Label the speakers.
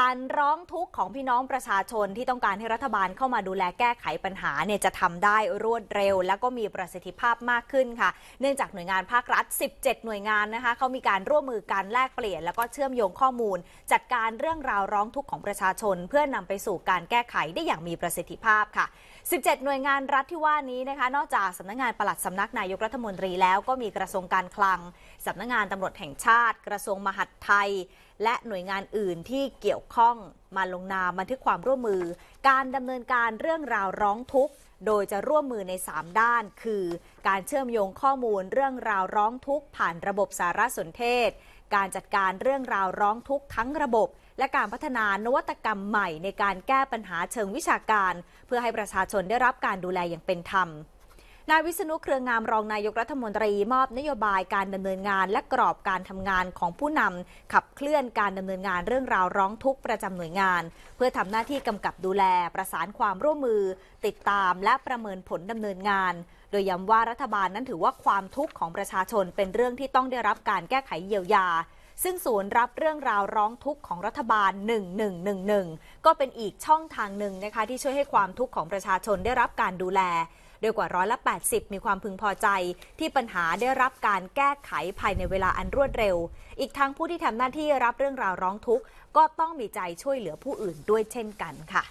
Speaker 1: การร้องทุกข์ของพี่น้องประชาชน ที่ต้องการให้รัฐบาลเข้ามาดูแลแก้ไขปัญหาเนี่ยจะทำได้รวดเร็ว และก็มีประสิทธิภาพมากขึ้นค่ะ เนื่องจากหน่วยงานภาครัฐ 17 หน่วยงานนะคะเขามีการร่วมมือการแลกเปลี่ยน แล้วก็เชื่อมโยงข้อมูล จัดการเรื่องราวร้องทุกข์ของประชาชน เพื่อนำไปสู่การแก้ไขได้อย่างมีประสิทธิภาพค่ะ 17 หน่วยงานรัฐที่ว่านี้นะคะ นอกจากสำนักงานปลัดสำนักนายกรัฐมนตรีแล้วก็มีกระทรวงการคลัง สำนักงานตำรวจแห่งชาติ กระทรวงมหาดไทยและหน่วยงานอื่นที่เกี่ยวข้องมาลงนามบันทึกความร่วมมือ การดำเนินการเรื่องราวร้องทุกข์ โดยจะร่วมมือใน 3 ด้าน คือ การเชื่อมโยงข้อมูลเรื่องราวร้องทุกข์ผ่านระบบสารสนเทศ การจัดการเรื่องราวร้องทุกข์ทั้งระบบ และการพัฒนานวัตกรรมใหม่ในการแก้ปัญหาเชิงวิชาการ เพื่อให้ประชาชนได้รับการดูแลอย่างเป็นธรรมนายวิษณุเครืองามรองนายกรัฐมนตรีมอบนโยบายการดำเนินงาน และกรอบการทำงานของผู้นำขับเคลื่อนการดำเนินงานเรื่องราวร้องทุกข์ประจำหน่วยงาน เพื่อทำหน้าที่กำกับดูแลประสานความร่วมมือ ติดตามและประเมินผลดำเนินงาน โดยย้ำว่ารัฐบาลนั้นถือว่าความทุกข์ของประชาชนเป็นเรื่องที่ต้องได้รับการแก้ไขเยียวยาซึ่งศูนย์รับเรื่องราวร้องทุกข์ของรัฐบาล 1111 ก็เป็นอีกช่องทางหนึ่งนะคะที่ช่วยให้ความทุกข์ของประชาชนได้รับการดูแลดยกว่าร้อยละ80 มีความพึงพอใจ ที่ปัญหาได้รับการแก้ไขภายในเวลาอันรวดเร็ว อีกทั้งผู้ที่ทำหน้าที่รับเรื่องราวร้องทุกข์ก็ต้องมีใจช่วยเหลือผู้อื่นด้วยเช่นกันค่ะ